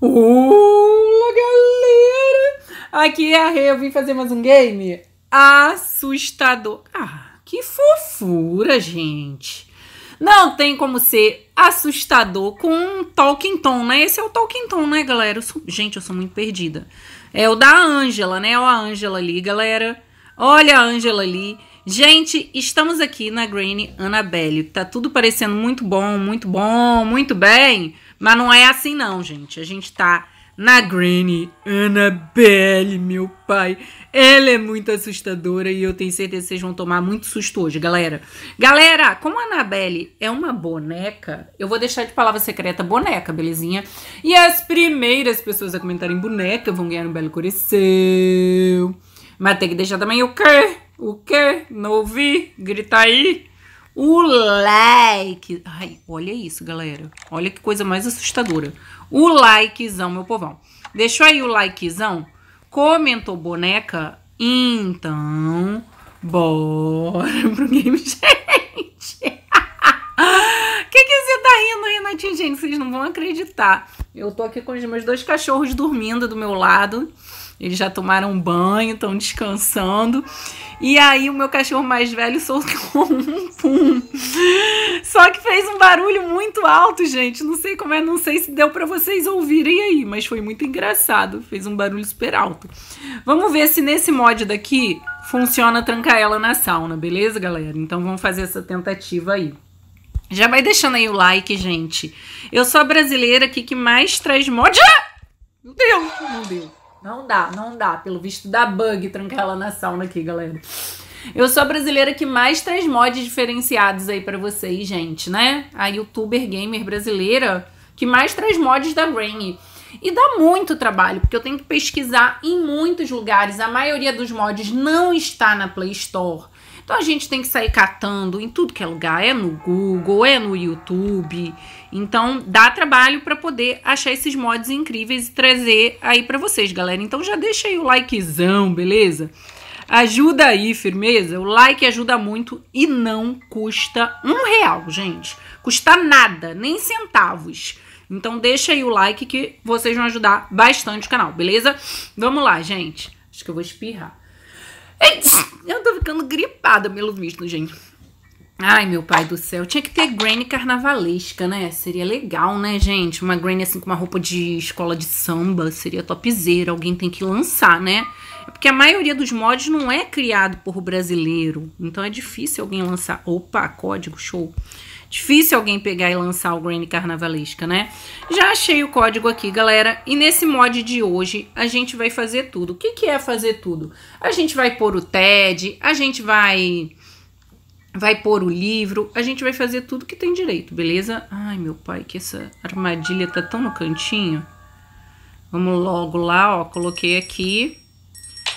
Olá, galera! Aqui é a Rê, eu vim fazer mais um game assustador. Ah, que fofura, gente! Não tem como ser assustador com um Talking Tom, né? Esse é o Talking Tom, né, galera? Eu sou... Gente, eu sou muito perdida. É o da Ângela, né? Olha a Ângela ali, galera. Olha a Ângela ali. Gente, estamos aqui na Granny Annabelle. Tá tudo parecendo muito bom, muito bom, muito bem. Mas não é assim não, gente. A gente tá na Granny, Annabelle, meu pai. Ela é muito assustadora e eu tenho certeza que vocês vão tomar muito susto hoje, galera. Galera, como a Annabelle é uma boneca, eu vou deixar de palavra secreta boneca, belezinha? E as primeiras pessoas a comentarem boneca vão ganhar um belo coração. Mas tem que deixar também o quê? O quê? Não ouvi? Grita aí. O like. Ai, olha isso, galera. Olha que coisa mais assustadora. O likezão, meu povão. Deixou aí o likezão? Comentou boneca? Então, bora pro Game Gente. que, que você tá rindo, Renatinho? Gente, vocês não vão acreditar. Eu tô aqui com os meus dois cachorros dormindo do meu lado. Eles já tomaram banho, estão descansando. E aí o meu cachorro mais velho soltou um pum. Só que fez um barulho muito alto, gente. Não sei como é, não sei se deu para vocês ouvirem aí, mas foi muito engraçado. Fez um barulho super alto. Vamos ver se nesse mod daqui funciona trancar ela na sauna, beleza, galera? Então vamos fazer essa tentativa aí. Já vai deixando aí o like, gente. Eu sou a brasileira aqui que mais traz mod. Ah! Não deu, não deu. Não dá, não dá. Pelo visto dá bug trancar ela na sauna aqui, galera. Eu sou a brasileira que mais traz mods diferenciados aí para vocês, gente, né? A youtuber gamer brasileira que mais traz mods da rain E dá muito trabalho, porque eu tenho que pesquisar em muitos lugares. A maioria dos mods não está na Play Store. Então a gente tem que sair catando em tudo que é lugar, é no Google, é no YouTube. Então dá trabalho para poder achar esses mods incríveis e trazer aí para vocês, galera. Então já deixa aí o likezão, beleza? Ajuda aí, firmeza. O like ajuda muito e não custa um real, gente. Custa nada, nem centavos. Então deixa aí o like que vocês vão ajudar bastante o canal, beleza? Vamos lá, gente. Acho que eu vou espirrar. Eu tô ficando gripada, pelo visto, gente. Ai, meu pai do céu. Tinha que ter Granny carnavalesca, né? Seria legal, né, gente? Uma Granny assim com uma roupa de escola de samba seria topzera. Alguém tem que lançar, né? É porque a maioria dos mods não é criado por brasileiro. Então é difícil alguém lançar. Opa, código, show. Difícil alguém pegar e lançar o Granny Carnavalesca, né? Já achei o código aqui, galera. E nesse mod de hoje, a gente vai fazer tudo. O que, que é fazer tudo? A gente vai pôr o TED, a gente vai vai pôr o livro, a gente vai fazer tudo que tem direito, beleza? Ai, meu pai, que essa armadilha tá tão no cantinho. Vamos logo lá, ó, coloquei aqui.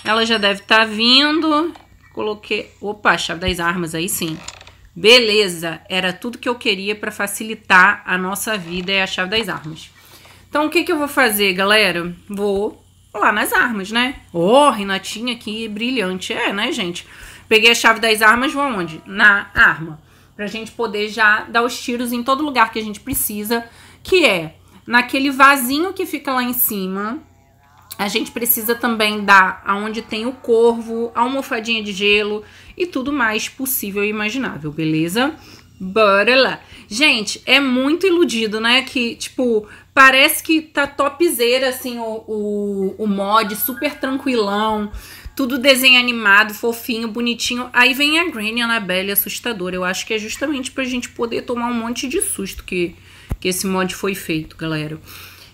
Ela já deve estar tá vindo. Coloquei... Opa, chave das armas, aí sim. Beleza, era tudo que eu queria para facilitar a nossa vida é a chave das armas. Então, o que, que eu vou fazer, galera? Vou lá nas armas, né? Ô, oh, Renatinha que brilhante. É, né, gente? Peguei a chave das armas, vou aonde? Na arma. Pra gente poder já dar os tiros em todo lugar que a gente precisa, que é naquele vasinho que fica lá em cima, a gente precisa também dar aonde tem o corvo, a almofadinha de gelo e tudo mais possível e imaginável, beleza? Bora lá. Gente, é muito iludido, né? Que, tipo, parece que tá topzera, assim, o, o, o mod, super tranquilão tudo desenho animado, fofinho, bonitinho. Aí vem a Granny Annabelle assustadora. Eu acho que é justamente pra gente poder tomar um monte de susto que, que esse mod foi feito, galera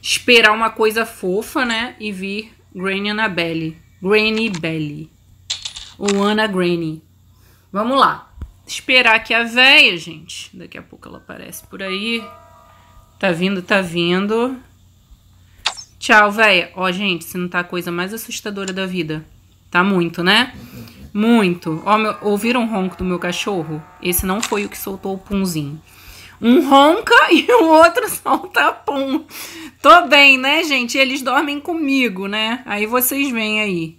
esperar uma coisa fofa, né? E vir Granny Annabelle. Granny Belly. Ou Anna Granny. Vamos lá. Esperar que a véia, gente. Daqui a pouco ela aparece por aí. Tá vindo, tá vindo. Tchau, véia. Ó, gente, se não tá a coisa mais assustadora da vida. Tá muito, né? Muito. Ó, meu, ouviram o ronco do meu cachorro? Esse não foi o que soltou o punzinho. Um ronca e o outro solta pum. Tô bem, né, gente? Eles dormem comigo, né? Aí vocês vêm aí.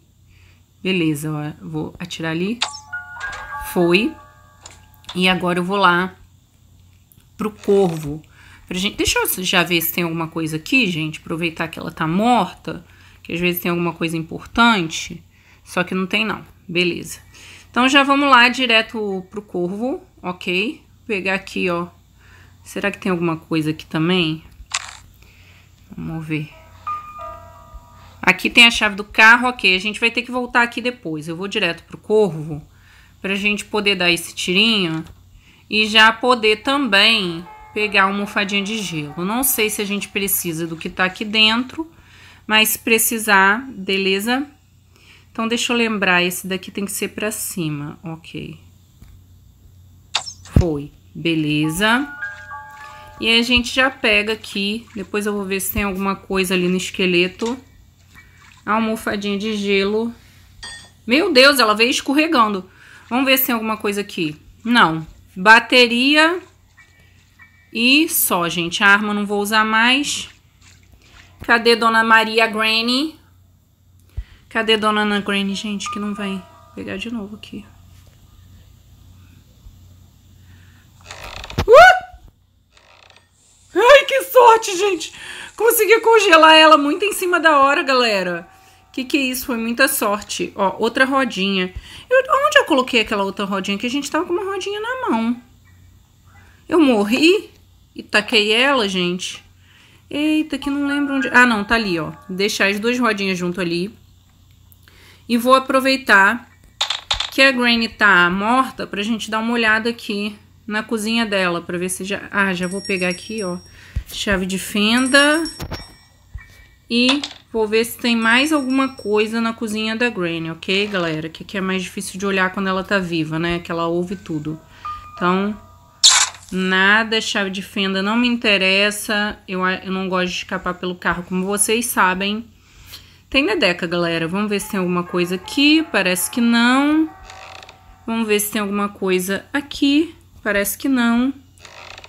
Beleza, ó, vou atirar ali. Foi. E agora eu vou lá pro corvo. Pra gente, deixa eu já ver se tem alguma coisa aqui, gente. Aproveitar que ela tá morta. Que às vezes tem alguma coisa importante. Só que não tem, não. Beleza. Então já vamos lá direto pro corvo, ok? Vou pegar aqui, ó, Será que tem alguma coisa aqui também? Vamos ver. Aqui tem a chave do carro, ok. A gente vai ter que voltar aqui depois. Eu vou direto pro corvo pra gente poder dar esse tirinho e já poder também pegar uma almofadinha de gelo. Não sei se a gente precisa do que tá aqui dentro, mas se precisar, beleza? Então, deixa eu lembrar, esse daqui tem que ser pra cima, ok. Foi, beleza. E a gente já pega aqui, depois eu vou ver se tem alguma coisa ali no esqueleto. A almofadinha de gelo. Meu Deus, ela veio escorregando. Vamos ver se tem alguma coisa aqui. Não. Bateria e só, gente. A arma não vou usar mais. Cadê Dona Maria Granny? Cadê Dona Ana Granny, gente, que não vai pegar de novo aqui. sorte, gente. Consegui congelar ela muito em cima da hora, galera. Que que é isso? Foi muita sorte. Ó, outra rodinha. Eu, onde eu coloquei aquela outra rodinha? Que a gente tava com uma rodinha na mão. Eu morri e taquei ela, gente. Eita, que não lembro onde... Ah, não, tá ali, ó. Deixar as duas rodinhas junto ali. E vou aproveitar que a Granny tá morta pra gente dar uma olhada aqui na cozinha dela pra ver se já... Ah, já vou pegar aqui, ó chave de fenda. E vou ver se tem mais alguma coisa na cozinha da Granny, ok, galera? Que aqui é mais difícil de olhar quando ela tá viva, né? Que ela ouve tudo. Então, nada, chave de fenda não me interessa. Eu, eu não gosto de escapar pelo carro, como vocês sabem. Tem Nedeca, galera. Vamos ver se tem alguma coisa aqui. Parece que não. Vamos ver se tem alguma coisa aqui. Parece que não.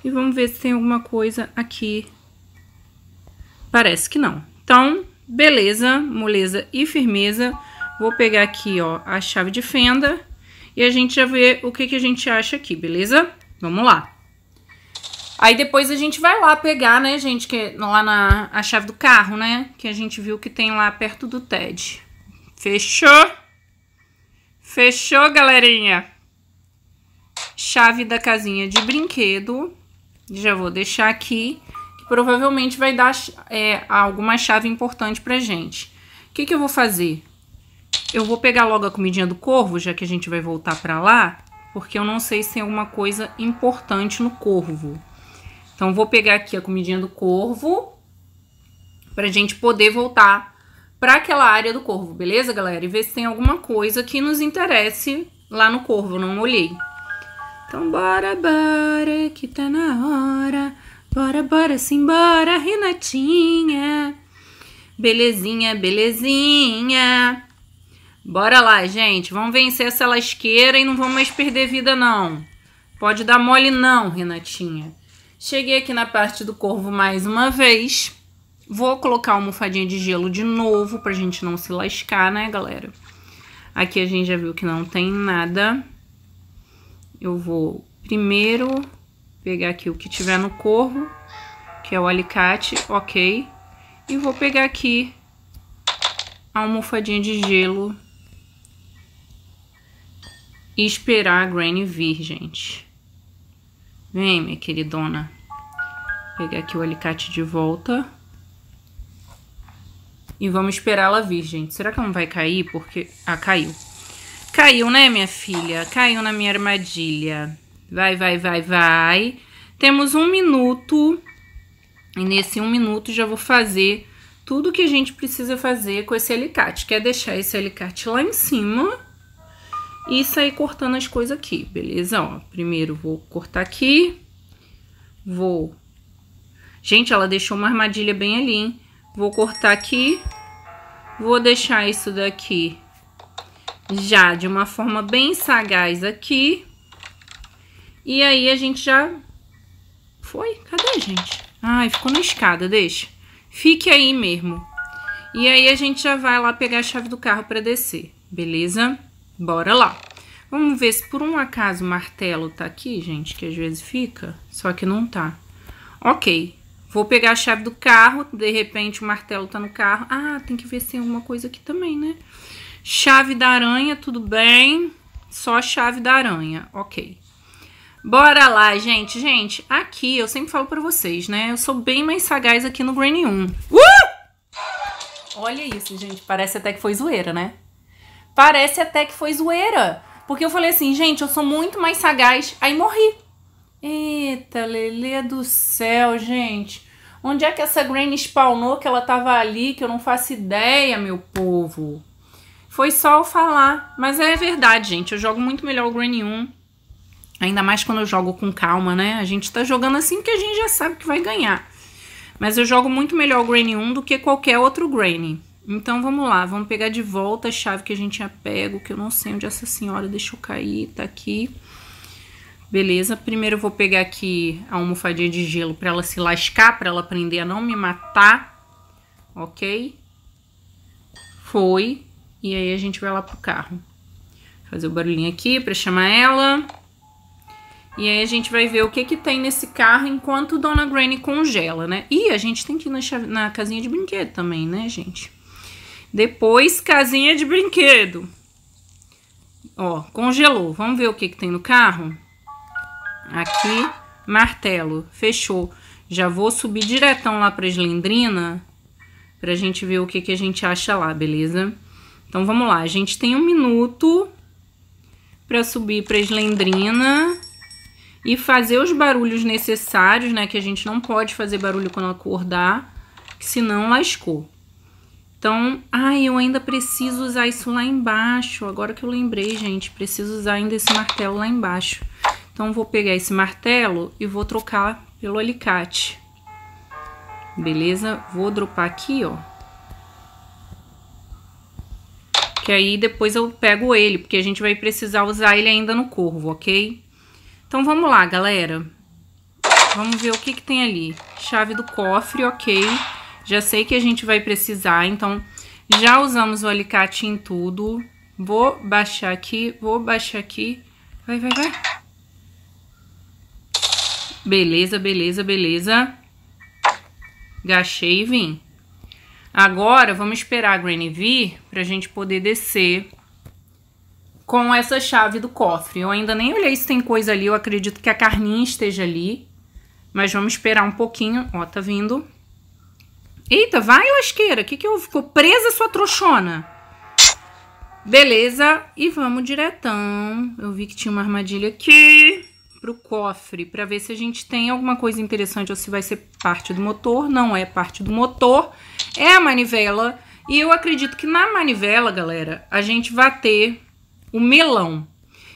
E vamos ver se tem alguma coisa aqui. Parece que não. Então, beleza, moleza e firmeza. Vou pegar aqui, ó, a chave de fenda. E a gente já vê o que, que a gente acha aqui, beleza? Vamos lá. Aí depois a gente vai lá pegar, né, gente, que é lá na a chave do carro, né, que a gente viu que tem lá perto do TED. Fechou? Fechou, galerinha? Chave da casinha de brinquedo. Já vou deixar aqui, que provavelmente vai dar é, alguma chave importante pra gente. O que, que eu vou fazer? Eu vou pegar logo a comidinha do corvo, já que a gente vai voltar pra lá, porque eu não sei se tem alguma coisa importante no corvo. Então, vou pegar aqui a comidinha do corvo pra gente poder voltar para aquela área do corvo, beleza, galera? E ver se tem alguma coisa que nos interesse lá no corvo, eu não olhei. Então bora, bora, que tá na hora. Bora, bora, simbora, Renatinha. Belezinha, belezinha. Bora lá, gente. Vamos vencer essa lasqueira e não vamos mais perder vida, não. Pode dar mole, não, Renatinha. Cheguei aqui na parte do corvo mais uma vez. Vou colocar uma almofadinha de gelo de novo pra gente não se lascar, né, galera? Aqui a gente já viu que não tem nada eu vou primeiro pegar aqui o que tiver no corvo, que é o alicate, ok. E vou pegar aqui a almofadinha de gelo e esperar a Granny vir, gente. Vem, minha queridona. pegar aqui o alicate de volta. E vamos esperar ela vir, gente. Será que ela não vai cair? Porque... Ah, caiu. Caiu, né, minha filha? Caiu na minha armadilha. Vai, vai, vai, vai. Temos um minuto. E nesse um minuto já vou fazer tudo que a gente precisa fazer com esse alicate. Quer é deixar esse alicate lá em cima e sair cortando as coisas aqui, beleza? Ó, primeiro vou cortar aqui. Vou... Gente, ela deixou uma armadilha bem ali, hein? Vou cortar aqui. Vou deixar isso daqui já de uma forma bem sagaz aqui. E aí a gente já... Foi? Cadê, gente? Ai, ficou na escada, deixa. Fique aí mesmo. E aí a gente já vai lá pegar a chave do carro para descer, beleza? Bora lá. Vamos ver se por um acaso o martelo tá aqui, gente, que às vezes fica, só que não tá. Ok, vou pegar a chave do carro, de repente o martelo tá no carro. Ah, tem que ver se tem alguma coisa aqui também, né? Chave da aranha, tudo bem. Só chave da aranha, ok. Bora lá, gente. Gente, aqui eu sempre falo pra vocês, né? Eu sou bem mais sagaz aqui no Granny 1. Uh! Olha isso, gente. Parece até que foi zoeira, né? Parece até que foi zoeira. Porque eu falei assim, gente, eu sou muito mais sagaz. Aí morri. Eita, lelê do céu, gente. Onde é que essa Granny spawnou que ela tava ali, que eu não faço ideia, meu povo? Foi só eu falar. Mas é verdade, gente. Eu jogo muito melhor o Granny 1. Ainda mais quando eu jogo com calma, né? A gente tá jogando assim que a gente já sabe que vai ganhar. Mas eu jogo muito melhor o Granny 1 do que qualquer outro Granny. Então vamos lá, vamos pegar de volta a chave que a gente tinha pego, que eu não sei onde essa senhora deixou cair, tá aqui. Beleza, primeiro eu vou pegar aqui a almofadinha de gelo pra ela se lascar, pra ela aprender a não me matar. Ok? Foi. E aí a gente vai lá pro carro. Fazer o barulhinho aqui para chamar ela. E aí a gente vai ver o que que tem nesse carro enquanto Dona Granny congela, né? E a gente tem que ir na, na casinha de brinquedo também, né, gente? Depois, casinha de brinquedo. Ó, congelou. Vamos ver o que que tem no carro? Aqui, martelo. Fechou. Já vou subir diretão lá pra Eslendrina pra gente ver o que que a gente acha lá, beleza? Beleza? Então, vamos lá. A gente tem um minuto para subir para a eslendrina e fazer os barulhos necessários, né? Que a gente não pode fazer barulho quando acordar, que senão lascou. Então, ai, eu ainda preciso usar isso lá embaixo. Agora que eu lembrei, gente, preciso usar ainda esse martelo lá embaixo. Então, vou pegar esse martelo e vou trocar pelo alicate. Beleza? Vou dropar aqui, ó. que aí depois eu pego ele, porque a gente vai precisar usar ele ainda no corvo, ok? Então vamos lá, galera. Vamos ver o que, que tem ali. Chave do cofre, ok. Já sei que a gente vai precisar, então já usamos o alicate em tudo. Vou baixar aqui, vou baixar aqui. Vai, vai, vai. Beleza, beleza, beleza. Gachei e vim. Agora, vamos esperar a Granny vir para a gente poder descer com essa chave do cofre. Eu ainda nem olhei se tem coisa ali, eu acredito que a carninha esteja ali. Mas vamos esperar um pouquinho. Ó, tá vindo. Eita, vai, lasqueira. O que que eu... Ficou presa, sua trouxona. Beleza. E vamos diretão. Eu vi que tinha uma armadilha aqui para o cofre para ver se a gente tem alguma coisa interessante ou se vai ser parte do motor. Não é parte do motor, é a manivela. E eu acredito que na manivela, galera, a gente vai ter o melão.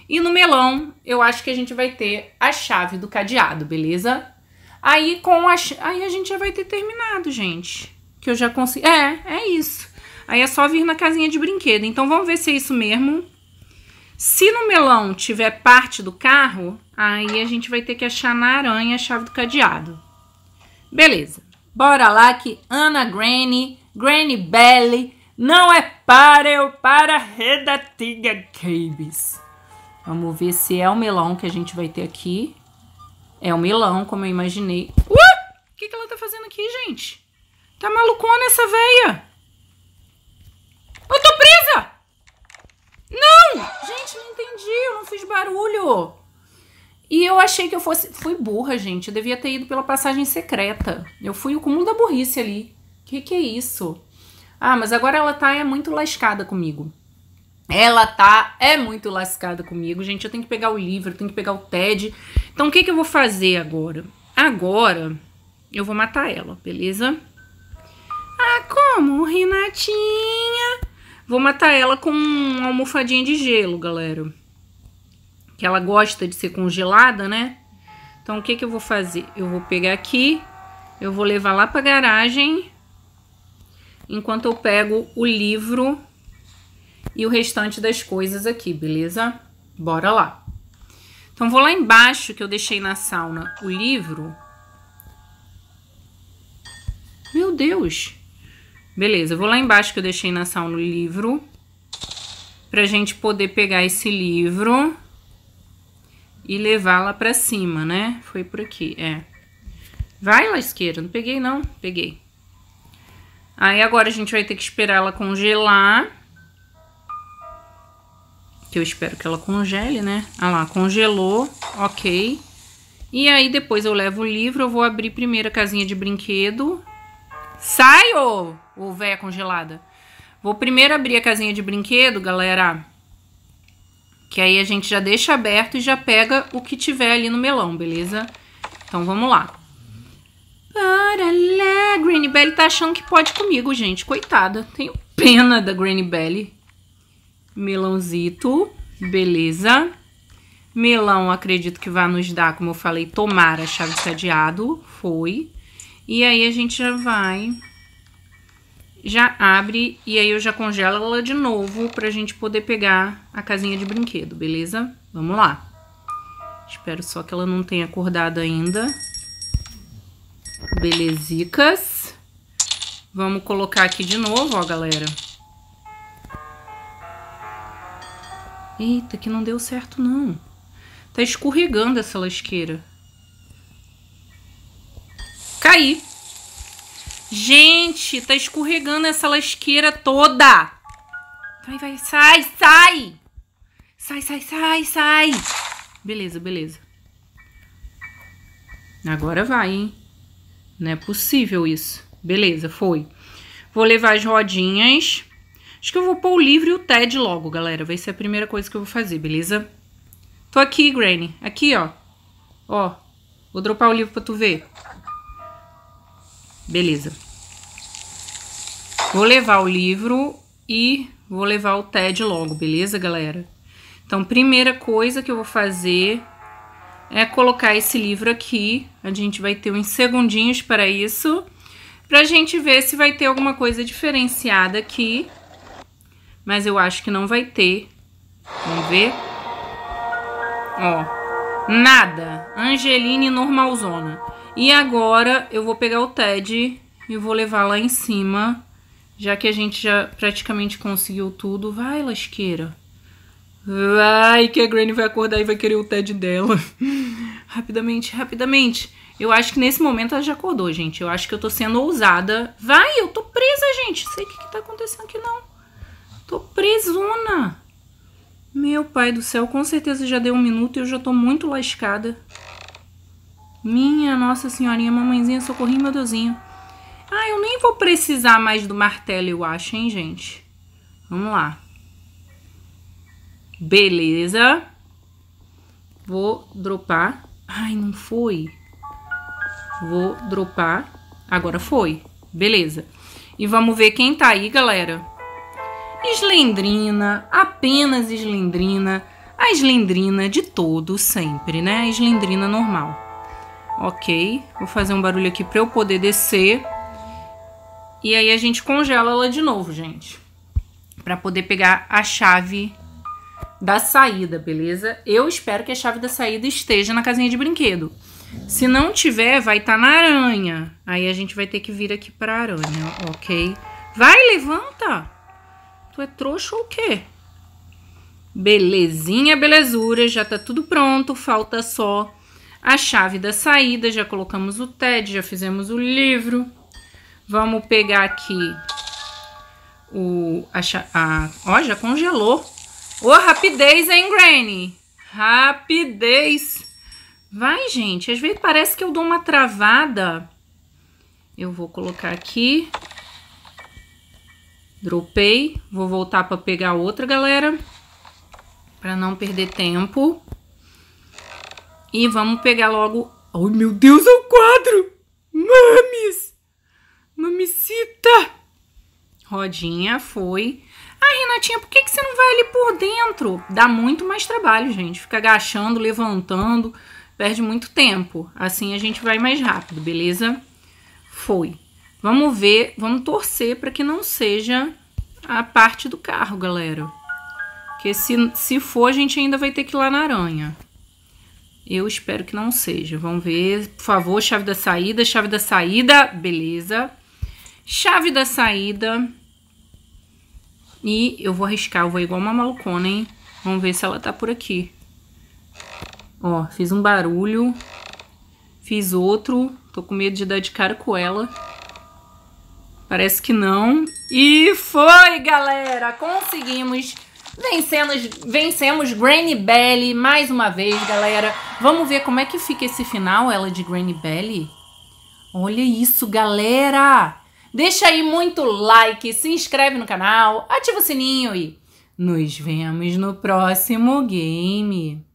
E no melão, eu acho que a gente vai ter a chave do cadeado, beleza? Aí com a aí a gente já vai ter terminado, gente. Que eu já consigo. É, é isso. Aí é só vir na casinha de brinquedo. Então vamos ver se é isso mesmo. Se no melão tiver parte do carro, aí a gente vai ter que achar na aranha a chave do cadeado. Beleza. Bora lá que Ana Granny, Granny Belly, não é para eu para Redatiga Cabes. Vamos ver se é o melão que a gente vai ter aqui. É o melão, como eu imaginei. Uh! O que, que ela tá fazendo aqui, gente? Tá malucona essa veia? Eu tô presa! Não! Gente, não entendi, eu não fiz barulho. E eu achei que eu fosse. Fui burra, gente. Eu devia ter ido pela passagem secreta. Eu fui o cúmulo da burrice ali. Que que é isso? Ah, mas agora ela tá é muito lascada comigo. Ela tá é muito lascada comigo, gente. Eu tenho que pegar o livro, eu tenho que pegar o TED. Então o que que eu vou fazer agora? Agora eu vou matar ela, beleza? Ah, como, Renatinha? Vou matar ela com uma almofadinha de gelo, galera. Que ela gosta de ser congelada, né? Então, o que, que eu vou fazer? Eu vou pegar aqui, eu vou levar lá pra garagem, enquanto eu pego o livro e o restante das coisas aqui, beleza? Bora lá. Então, vou lá embaixo, que eu deixei na sauna, o livro. Meu Deus! Beleza, eu vou lá embaixo que eu deixei na sala no livro. Pra gente poder pegar esse livro e levá-la pra cima, né? Foi por aqui, é. Vai, lá esquerda. não peguei não, peguei. Aí agora a gente vai ter que esperar ela congelar. Que eu espero que ela congele, né? Ah lá, congelou, ok. E aí depois eu levo o livro, eu vou abrir primeiro a casinha de brinquedo. Sai, ô! ou véia congelada. Vou primeiro abrir a casinha de brinquedo, galera. Que aí a gente já deixa aberto e já pega o que tiver ali no melão, beleza? Então vamos lá. Para lá, Granny Belly tá achando que pode comigo, gente. Coitada, tenho pena da Granny Belly. Melãozito, beleza. Melão, acredito que vai nos dar, como eu falei, tomar a chave cadeado. Foi. E aí a gente já vai já abre e aí eu já congelo ela de novo pra gente poder pegar a casinha de brinquedo, beleza? Vamos lá. Espero só que ela não tenha acordado ainda. Belezicas. Vamos colocar aqui de novo, ó, galera. Eita, que não deu certo, não. Tá escorregando essa lasqueira. Caí. Gente, tá escorregando essa lasqueira toda. Vai, vai, sai, sai. Sai, sai, sai, sai. Beleza, beleza. Agora vai, hein? Não é possível isso. Beleza, foi. Vou levar as rodinhas. Acho que eu vou pôr o livro e o TED logo, galera. Vai ser a primeira coisa que eu vou fazer, beleza? Tô aqui, Granny. Aqui, ó. Ó. Vou dropar o livro pra tu ver. Beleza. Vou levar o livro e vou levar o TED logo, beleza, galera? Então, primeira coisa que eu vou fazer é colocar esse livro aqui. A gente vai ter uns segundinhos para isso, para a gente ver se vai ter alguma coisa diferenciada aqui. Mas eu acho que não vai ter. Vamos ver? Ó, nada. Angeline normalzona. E agora eu vou pegar o TED e vou levar lá em cima, já que a gente já praticamente conseguiu tudo. Vai, lasqueira. Vai, que a Granny vai acordar e vai querer o TED dela. rapidamente, rapidamente. Eu acho que nesse momento ela já acordou, gente. Eu acho que eu tô sendo ousada. Vai, eu tô presa, gente. Sei o que, que tá acontecendo aqui, não. Tô presona. Meu pai do céu, com certeza já deu um minuto e eu já tô muito lascada. Minha Nossa Senhorinha, mamãezinha, socorrinho, meu Deusinho. Ah, eu nem vou precisar mais do martelo, eu acho, hein, gente? Vamos lá. Beleza. Vou dropar. Ai, não foi. Vou dropar. Agora foi. Beleza. E vamos ver quem tá aí, galera. Slendrina, apenas Slendrina. A Slendrina de todo sempre, né? A Slendrina normal. Ok, vou fazer um barulho aqui para eu poder descer. E aí a gente congela ela de novo, gente. Para poder pegar a chave da saída, beleza? Eu espero que a chave da saída esteja na casinha de brinquedo. Se não tiver, vai estar tá na aranha. Aí a gente vai ter que vir aqui para aranha, ok? Vai, levanta! Tu é trouxa ou o quê? Belezinha, belezura, já tá tudo pronto, falta só a chave da saída, já colocamos o TED, já fizemos o livro. Vamos pegar aqui o... A, a, ó, já congelou. Ô, oh, rapidez, hein, Granny? Rapidez. Vai, gente. Às vezes parece que eu dou uma travada. Eu vou colocar aqui. Dropei. Vou voltar para pegar outra, galera. Para não perder tempo. E vamos pegar logo. Ai, meu Deus, é o quadro! Mames! Mamicita! Rodinha foi. Ah, Renatinha, por que, que você não vai ali por dentro? Dá muito mais trabalho, gente. Fica agachando, levantando, perde muito tempo. Assim a gente vai mais rápido, beleza? Foi. Vamos ver, vamos torcer para que não seja a parte do carro, galera. Porque se, se for, a gente ainda vai ter que ir lá na aranha. Eu espero que não seja. Vamos ver. Por favor, chave da saída, chave da saída. Beleza. Chave da saída. E eu vou arriscar, eu vou igual uma malcona, hein? Vamos ver se ela tá por aqui. Ó, fiz um barulho. Fiz outro. Tô com medo de dar de cara com ela. Parece que não. E foi, galera! Conseguimos Vencemos, vencemos Granny Belly mais uma vez, galera. Vamos ver como é que fica esse final, ela de Granny Belly. Olha isso, galera! Deixa aí muito like, se inscreve no canal, ativa o sininho e nos vemos no próximo game.